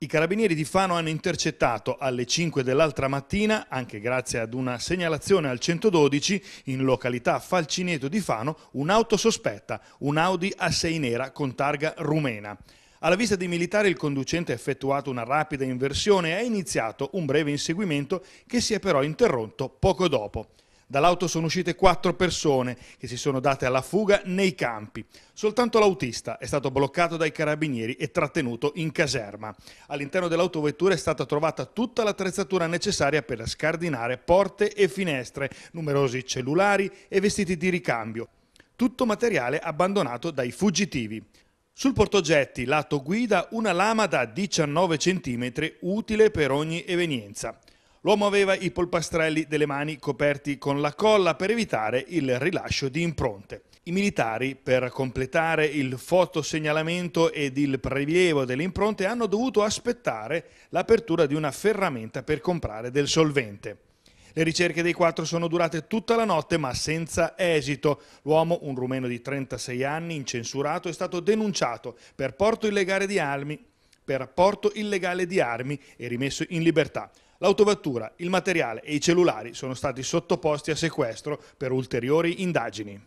I carabinieri di Fano hanno intercettato alle 5 dell'altra mattina, anche grazie ad una segnalazione al 112, in località Falcineto di Fano, un'auto sospetta, un Audi A6 nera con targa rumena. Alla vista dei militari il conducente ha effettuato una rapida inversione e ha iniziato un breve inseguimento che si è però interrotto poco dopo. Dall'auto sono uscite quattro persone che si sono date alla fuga nei campi. Soltanto l'autista è stato bloccato dai carabinieri e trattenuto in caserma. All'interno dell'autovettura è stata trovata tutta l'attrezzatura necessaria per scardinare porte e finestre, numerosi cellulari e vestiti di ricambio. Tutto materiale abbandonato dai fuggitivi. Sul portogetti, lato guida, una lama da 19 cm utile per ogni evenienza. L'uomo aveva i polpastrelli delle mani coperti con la colla per evitare il rilascio di impronte. I militari, per completare il fotosegnalamento ed il prelievo delle impronte, hanno dovuto aspettare l'apertura di una ferramenta per comprare del solvente. Le ricerche dei quattro sono durate tutta la notte ma senza esito. L'uomo, un rumeno di 36 anni, incensurato, è stato denunciato per porto illegale di armi, per porto illegale di armi e rimesso in libertà. L'autovettura, il materiale e i cellulari sono stati sottoposti a sequestro per ulteriori indagini.